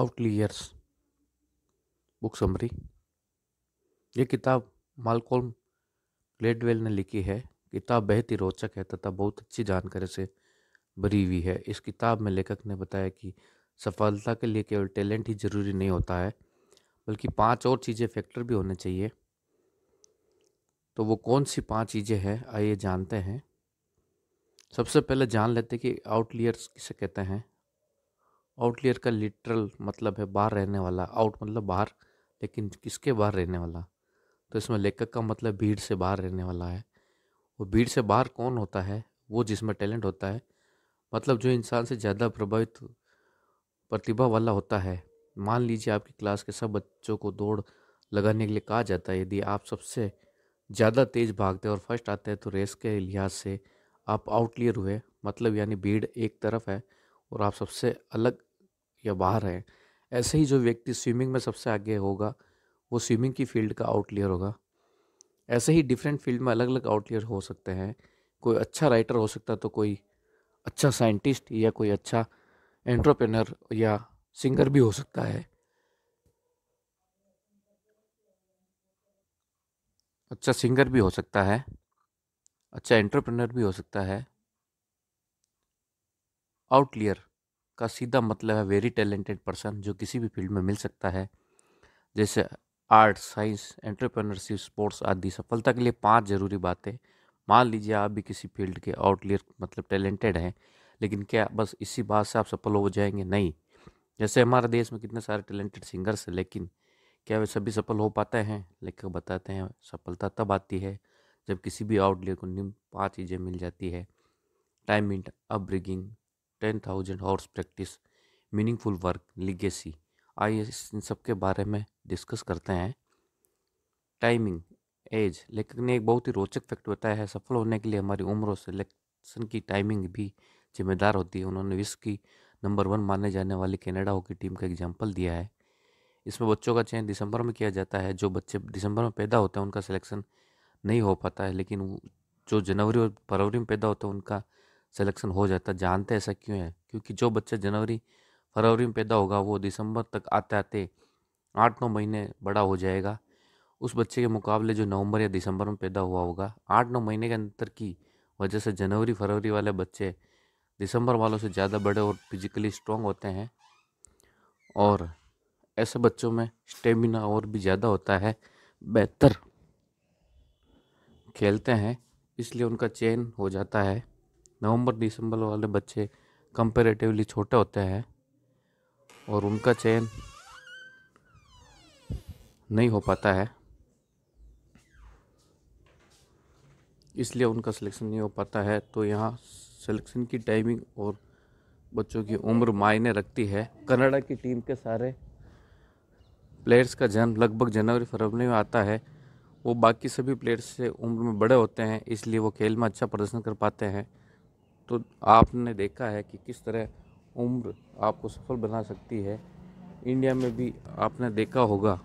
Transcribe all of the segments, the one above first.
आउटलीयर्स book summary ये किताब मालकोल ग्लेडवेल ने लिखी है किताब बेहद ही रोचक है तथा बहुत अच्छी जानकारी से भरी हुई है इस किताब में लेखक ने बताया कि सफलता के लिए केवल टैलेंट ही जरूरी नहीं होता है बल्कि पांच और चीज़ें फैक्टर भी होने चाहिए तो वो कौन सी पांच चीज़ें हैं आइए जानते हैं सबसे पहले जान लेते कि आउटलीयर्स किसे कहते हैं आउटलेयर का लिटरल मतलब है बाहर रहने वाला आउट मतलब बाहर लेकिन किसके बाहर रहने वाला तो इसमें लेखक का मतलब भीड़ से बाहर रहने वाला है और भीड़ से बाहर कौन होता है वो जिसमें टैलेंट होता है मतलब जो इंसान से ज़्यादा प्रभावित प्रतिभा वाला होता है मान लीजिए आपकी क्लास के सब बच्चों को दौड़ लगाने के लिए कहा जाता है यदि आप सबसे ज़्यादा तेज़ भागते हैं और फर्स्ट आते हैं तो रेस के लिहाज से आप आउटलियर हुए मतलब यानी भीड़ एक तरफ है और आप सबसे अलग या बाहर है ऐसे ही जो व्यक्ति स्विमिंग में सबसे आगे होगा वो स्विमिंग की फील्ड का आउटलेयर होगा ऐसे ही डिफरेंट फील्ड में अलग अलग आउटलेयर हो सकते हैं कोई अच्छा राइटर हो सकता तो कोई अच्छा साइंटिस्ट या कोई अच्छा एंट्रप्रेनर या सिंगर भी हो सकता है अच्छा सिंगर भी हो सकता है अच्छा एंट्रप्रेनर भी हो सकता है आउटलियर का सीधा मतलब है वेरी टैलेंटेड पर्सन जो किसी भी फील्ड में मिल सकता है जैसे आर्ट साइंस एंटरप्रेन्योरशिप स्पोर्ट्स आदि सफलता के लिए पांच जरूरी बातें मान लीजिए आप भी किसी फील्ड के आउटलियर मतलब टैलेंटेड हैं लेकिन क्या बस इसी बात से आप सफल हो जाएंगे नहीं जैसे हमारे देश में कितने सारे टैलेंटेड सिंगर्स हैं लेकिन क्या वे सभी सफल हो पाते हैं लेखक बताते हैं सफलता तब आती है जब किसी भी आउटलेट को निम्न पाँच चीज़ें मिल जाती है टाइम इंट upbringing ten thousand hours practice meaningful work legacy आइए इन सब के बारे में डिस्कस करते हैं टाइमिंग एज लेखक ने एक बहुत ही रोचक फैक्ट बताया है सफल होने के लिए हमारी उम्र और सिलेक्शन की टाइमिंग भी जिम्मेदार होती है उन्होंने विश्व की नंबर वन माने जाने वाली कैनेडा हॉकी टीम का एग्जाम्पल दिया है इसमें बच्चों का चयन दिसंबर में किया जाता है जो बच्चे दिसंबर में पैदा होते हैं उनका सिलेक्शन नहीं हो पाता है लेकिन जो जनवरी और फरवरी में पैदा होते हैं उनका सिलेक्शन हो जाता जानते ऐसा क्यों है क्योंकि जो बच्चा जनवरी फरवरी में पैदा होगा वो दिसंबर तक आते आते आठ नौ महीने बड़ा हो जाएगा उस बच्चे के मुकाबले जो नवंबर या दिसंबर में पैदा हुआ होगा आठ नौ महीने के अंतर की वजह से जनवरी फरवरी वाले बच्चे दिसंबर वालों से ज़्यादा बड़े और फिजिकली स्ट्रॉन्ग होते हैं और ऐसे बच्चों में स्टेमिना और भी ज़्यादा होता है बेहतर खेलते हैं इसलिए उनका चेन हो जाता है नवंबर दिसंबर वाले बच्चे कंपेरेटिवली छोटे होते हैं और उनका चयन नहीं हो पाता है इसलिए उनका सिलेक्शन नहीं हो पाता है तो यहाँ सिलेक्शन की टाइमिंग और बच्चों की उम्र मायने रखती है कनाडा की टीम के सारे प्लेयर्स का जन्म लगभग जनवरी फरवरी में आता है वो बाकी सभी प्लेयर्स से उम्र में बड़े होते हैं इसलिए वो खेल में अच्छा प्रदर्शन कर पाते हैं तो आपने देखा है कि किस तरह उम्र आपको सफल बना सकती है इंडिया में भी आपने देखा होगा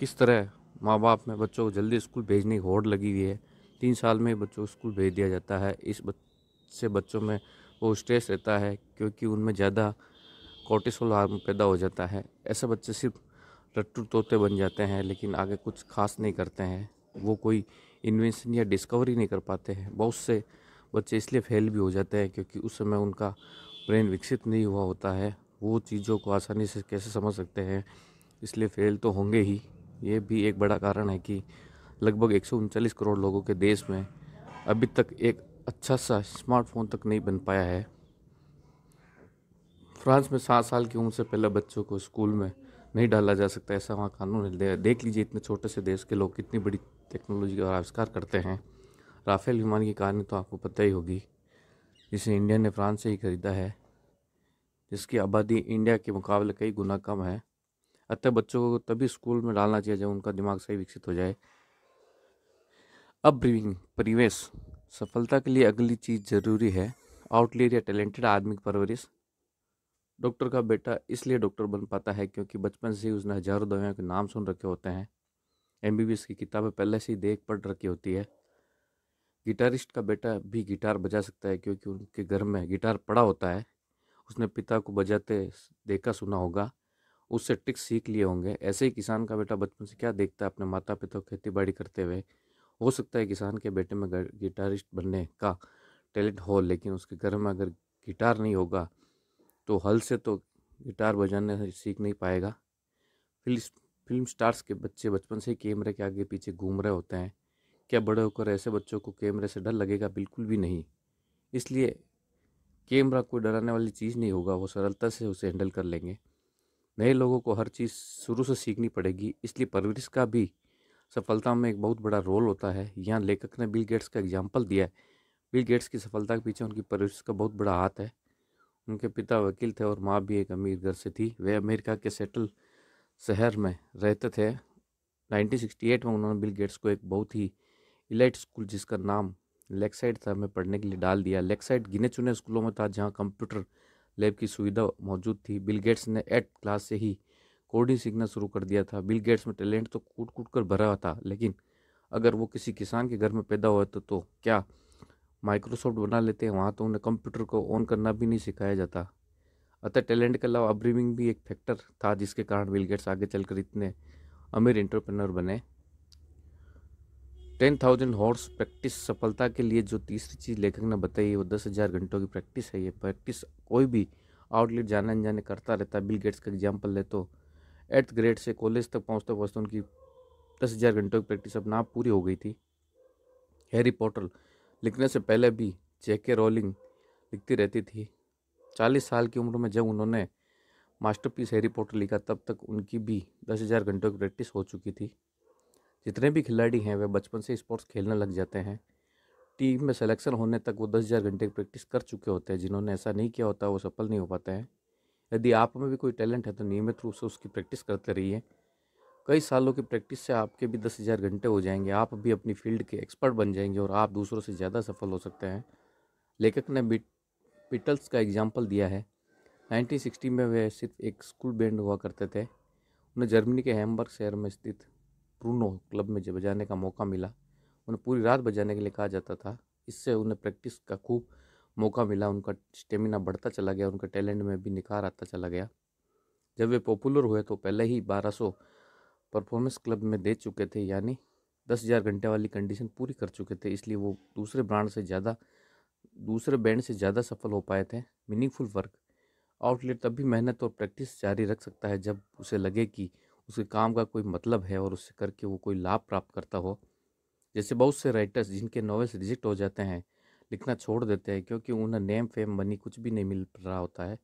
किस तरह माँ बाप में बच्चों को जल्दी स्कूल भेजने की होड़ लगी हुई है तीन साल में बच्चों को स्कूल भेज दिया जाता है इस से बच्चों में वो स्ट्रेस रहता है क्योंकि उनमें ज़्यादा कोर्टिसोल हार्म पैदा हो जाता है ऐसे बच्चे सिर्फ रट्टू तोते बन जाते हैं लेकिन आगे कुछ खास नहीं करते हैं वो कोई इन्वेंशन या डिस्कवरी नहीं कर पाते हैं बहुत से बच्चे इसलिए फेल भी हो जाते हैं क्योंकि उस समय उनका ब्रेन विकसित नहीं हुआ होता है वो चीज़ों को आसानी से कैसे समझ सकते हैं इसलिए फेल तो होंगे ही ये भी एक बड़ा कारण है कि लगभग एक करोड़ लोगों के देश में अभी तक एक अच्छा सा स्मार्टफोन तक नहीं बन पाया है फ्रांस में सात साल की उम्र से पहले बच्चों को स्कूल में नहीं डाला जा सकता ऐसा वहाँ कानून है देख लीजिए इतने छोटे से देश के लोग कितनी बड़ी टेक्नोलॉजी का आविष्कार करते हैं राफेल विमान की कहानी तो आपको पता ही होगी जिसे इंडिया ने फ्रांस से ही खरीदा है जिसकी आबादी इंडिया के मुकाबले कई गुना कम है अतः बच्चों को तभी स्कूल में डालना चाहिए जब उनका दिमाग सही विकसित हो जाए अब ब्रीविंग परिवेश सफलता के लिए अगली चीज़ ज़रूरी है आउटलेयर या टैलेंटेड आदमी की परवरिश डॉक्टर का बेटा इसलिए डॉक्टर बन पाता है क्योंकि बचपन से ही उसने हजारों दवाइयों के नाम सुन रखे होते हैं एम की किताबें पहले से ही देख पढ़ रखी होती है गिटारिस्ट का बेटा भी गिटार बजा सकता है क्योंकि उनके घर में गिटार पड़ा होता है उसने पिता को बजाते देखा सुना होगा उससे ट्रिक्स सीख लिए होंगे ऐसे ही किसान का बेटा बचपन से क्या देखता है अपने माता पिता को खेती बाड़ी करते हुए हो सकता है किसान के बेटे में गिटारिस्ट बनने का टैलेंट हो लेकिन उसके घर में अगर गिटार नहीं होगा तो हल से तो गिटार बजाने सीख नहीं पाएगा फिल्म फिल्म स्टार्स के बच्चे बचपन से कैमरे के आगे पीछे घूम रहे होते हैं क्या बड़े होकर ऐसे बच्चों को कैमरे से डर लगेगा बिल्कुल भी नहीं इसलिए कैमरा कोई डराने वाली चीज़ नहीं होगा वो सरलता से उसे हैंडल कर लेंगे नए लोगों को हर चीज़ शुरू से सीखनी पड़ेगी इसलिए परवरिश का भी सफलता में एक बहुत बड़ा रोल होता है यहाँ लेखक ने बिल गेट्स का एग्जाम्पल दिया है बिल गेट्स की सफलता के पीछे उनकी परवरिश का बहुत बड़ा हाथ है उनके पिता वकील थे और माँ भी एक अमीर घर से थी वे अमेरिका के सेटल शहर में रहते थे 1968 में उन्होंने बिल गेट्स को एक बहुत ही इलाइट स्कूल जिसका नाम लेक साइड था मैं पढ़ने के लिए डाल दिया लेक साइड गिने चुने स्कूलों में था जहाँ कंप्यूटर लैब की सुविधा मौजूद थी बिल गेट्स ने एट क्लास से ही कोडिंग सीखना शुरू कर दिया था बिल गेट्स में टैलेंट तो कूट कूट कर भरा था लेकिन अगर वो किसी किसान के घर में पैदा हुआ तो, तो क्या माइक्रोसॉफ्ट बना लेते हैं वहाँ तो उन्हें कंप्यूटर को ऑन करना भी नहीं सिखाया जाता अतः टैलेंट के अलावा अब्रीविंग भी एक फैक्टर था जिसके कारण बिल गेट्स आगे चलकर इतने अमीर इंटरप्रेनर बने टेन थाउजेंड हॉर्स प्रैक्टिस सफलता के लिए जो तीसरी चीज़ लेखक ने बताई है वो दस हज़ार घंटों की प्रैक्टिस है ये प्रैक्टिस कोई भी आउटलेट जाने अनजाने करता रहता है बिल गेट्स का एग्जाम्पल ले तो एट्थ ग्रेड से कॉलेज तक पहुँचते पहुँचते उनकी दस हज़ार घंटों की प्रैक्टिस अब ना पूरी हो गई थी हैरी पॉटर लिखने से पहले भी के रोलिंग लिखती रहती थी चालीस साल की उम्र में जब उन्होंने मास्टरपीस हैरी पॉटर लिखा तब तक उनकी भी दस हज़ार घंटों की प्रैक्टिस हो चुकी थी जितने भी खिलाड़ी हैं वे बचपन से स्पोर्ट्स खेलने लग जाते हैं टीम में सिलेक्शन होने तक वो दस हज़ार घंटे की प्रैक्टिस कर चुके होते हैं जिन्होंने ऐसा नहीं किया होता वो सफल नहीं हो पाते हैं यदि आप में भी कोई टैलेंट है तो नियमित रूप से उसकी प्रैक्टिस करते रहिए कई सालों की प्रैक्टिस से आपके भी दस हज़ार घंटे हो जाएंगे आप भी अपनी फील्ड के एक्सपर्ट बन जाएंगे और आप दूसरों से ज़्यादा सफल हो सकते हैं लेखक ने पिटल्स का एग्जाम्पल दिया है 1960 में वे सिर्फ एक स्कूल बैंड हुआ करते थे उन्हें जर्मनी के हेमबर्ग शहर में स्थित ट्रूनो क्लब में जब बजाने का मौका मिला उन्हें पूरी रात बजाने के लिए कहा जाता था इससे उन्हें प्रैक्टिस का खूब मौका मिला उनका स्टेमिना बढ़ता चला गया उनका टैलेंट में भी निखार आता चला गया जब वे पॉपुलर हुए तो पहले ही 1200 परफॉर्मेंस क्लब में दे चुके थे यानी दस हज़ार घंटे वाली कंडीशन पूरी कर चुके थे इसलिए वो दूसरे ब्रांड से ज़्यादा दूसरे बैंड से ज़्यादा सफल हो पाए थे मीनिंगफुल वर्क आउटलेट तब भी मेहनत और प्रैक्टिस जारी रख सकता है जब उसे लगे कि उसके काम का कोई मतलब है और उससे करके वो कोई लाभ प्राप्त करता हो जैसे बहुत से राइटर्स जिनके नॉवेल्स रिजेक्ट हो जाते हैं लिखना छोड़ देते हैं क्योंकि उन्हें नेम फेम मनी कुछ भी नहीं मिल रहा होता है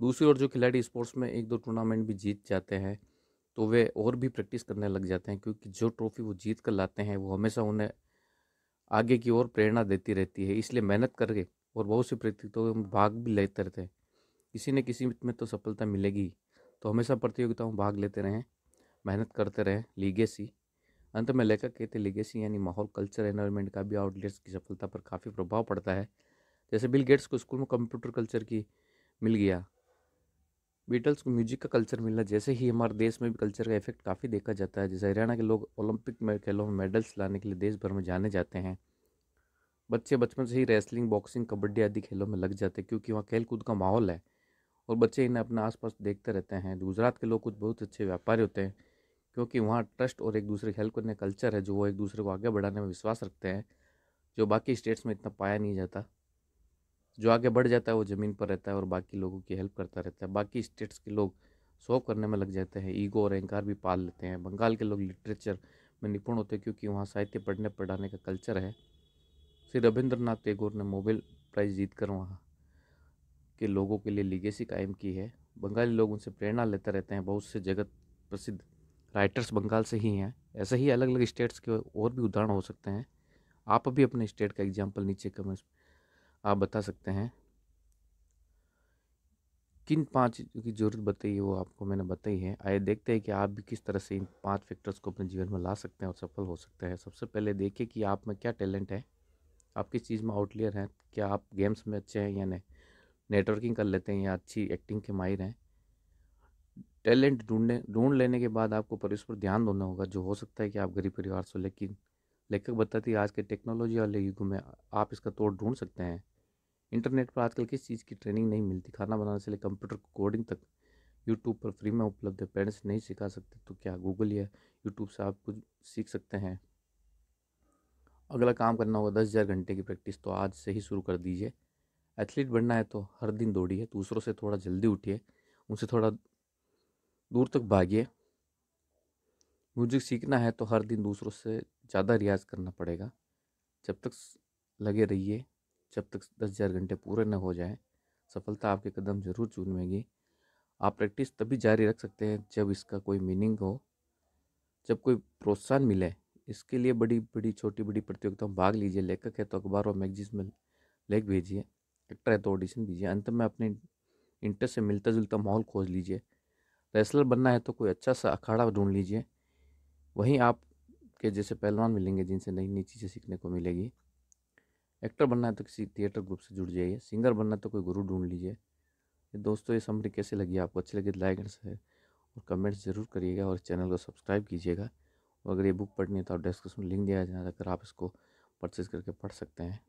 दूसरी ओर जो खिलाड़ी स्पोर्ट्स में एक दो टूर्नामेंट भी जीत जाते हैं तो वे और भी प्रैक्टिस करने लग जाते हैं क्योंकि जो ट्रॉफी वो जीत कर लाते हैं वो हमेशा उन्हें आगे की ओर प्रेरणा देती रहती है इसलिए मेहनत करके और बहुत सी प्रतियोगिताओं में भाग भी लेते रहते हैं किसी न किसी में तो सफलता मिलेगी तो हमेशा प्रतियोगिताओं में भाग लेते रहें मेहनत करते रहें लीगेसी अंत में लेखक कहते लीगेसी यानी माहौल कल्चर एनवायरनमेंट का भी आउटलेट्स की सफलता पर काफ़ी प्रभाव पड़ता है जैसे बिल गेट्स को स्कूल में कंप्यूटर कल्चर की मिल गया बीटल्स को म्यूजिक का कल्चर मिलना जैसे ही हमारे देश में भी कल्चर का इफेक्ट काफ़ी देखा जाता है जैसे हरियाणा के लोग ओलंपिक में खेलों में मेडल्स लाने के लिए देश भर में जाने जाते हैं बच्चे बचपन से ही रेसलिंग बॉक्सिंग कबड्डी आदि खेलों में लग जाते हैं क्योंकि वहाँ खेल कूद का माहौल है और बच्चे इन्हें अपने आसपास देखते रहते हैं गुजरात के लोग कुछ बहुत अच्छे व्यापारी होते हैं क्योंकि वहाँ ट्रस्ट और एक दूसरे की हेल्प करने कल्चर है जो वो एक दूसरे को आगे बढ़ाने में विश्वास रखते हैं जो बाकी स्टेट्स में इतना पाया नहीं जाता जो आगे बढ़ जाता है वो ज़मीन पर रहता है और बाकी लोगों की हेल्प करता रहता है बाकी स्टेट्स के लोग शो करने में लग जाते हैं ईगो और अहंकार भी पाल लेते हैं बंगाल के लोग लिटरेचर में निपुण होते हैं क्योंकि वहाँ साहित्य पढ़ने पढ़ाने का कल्चर है श्री रविंद्रनाथ टैगोर ने नोबेल प्राइज़ जीत कर वहाँ के लोगों के लिए लिगेसी कायम की है बंगाली लोग उनसे प्रेरणा लेते रहते हैं बहुत से जगत प्रसिद्ध राइटर्स बंगाल से ही हैं ऐसे ही अलग अलग स्टेट्स के और भी उदाहरण हो सकते हैं आप भी अपने स्टेट का एग्जाम्पल नीचे कमेंट आप बता सकते हैं किन पांच की ज़रूरत बताई है वो आपको मैंने बताई है आइए देखते हैं कि आप भी किस तरह से इन पांच फैक्टर्स को अपने जीवन में ला सकते हैं और सफल हो सकते हैं सबसे पहले देखिए कि आप में क्या टैलेंट है आप किस चीज़ में आउटलेयर हैं क्या आप गेम्स में अच्छे हैं या नहीं नेटवर्किंग कर लेते हैं या अच्छी एक्टिंग के माहिर हैं टैलेंट ढूंढने ढूंढ लेने के बाद आपको पर उस पर ध्यान देना होगा जो हो सकता है कि आप गरीब परिवार से लेकिन लेखक बताती है आज के टेक्नोलॉजी वाले युग में आप इसका तोड़ ढूंढ सकते हैं इंटरनेट पर आजकल किस चीज़ की ट्रेनिंग नहीं मिलती खाना बनाने से लेकर कंप्यूटर कोडिंग तक यूट्यूब पर फ्री में उपलब्ध है पेरेंट्स नहीं सिखा सकते तो क्या गूगल या यूट्यूब से आप कुछ सीख सकते हैं अगला काम करना होगा दस हज़ार घंटे की प्रैक्टिस तो आज से ही शुरू कर दीजिए एथलीट बनना है तो हर दिन दौड़िए दूसरों से थोड़ा जल्दी उठिए उनसे थोड़ा दूर तक भागिए म्यूजिक सीखना है तो हर दिन दूसरों से ज़्यादा रियाज करना पड़ेगा जब तक लगे रहिए जब तक दस हज़ार घंटे पूरे न हो जाए सफलता आपके कदम ज़रूर चूमेगी आप प्रैक्टिस तभी जारी रख सकते हैं जब इसका कोई मीनिंग हो जब कोई प्रोत्साहन मिले इसके लिए बड़ी बड़ी छोटी बड़ी प्रतियोगिताओं में भाग लीजिए लेखक है तो अखबार और मैगजीन में लेख भेजिए एक्टर है तो ऑडिशन दीजिए अंत में अपने इंटरेस्ट से मिलता जुलता माहौल खोज लीजिए रेसलर बनना है तो कोई अच्छा सा अखाड़ा ढूंढ लीजिए वहीं आप के जैसे पहलवान मिलेंगे जिनसे नई नई चीज़ें सीखने को मिलेगी एक्टर बनना है तो किसी थिएटर ग्रुप से जुड़ जाइए सिंगर बनना तो कोई गुरु ढूंढ लीजिए दोस्तों ये समरी कैसे लगी आपको अच्छी लगी तो लाइक एंड शेयर और कमेंट्स ज़रूर करिएगा और चैनल को सब्सक्राइब कीजिएगा और अगर ये बुक पढ़नी है तो आप डिस्क्रिप्शन लिंक दिया जाए अगर आप इसको परचेज़ करके पढ़ सकते हैं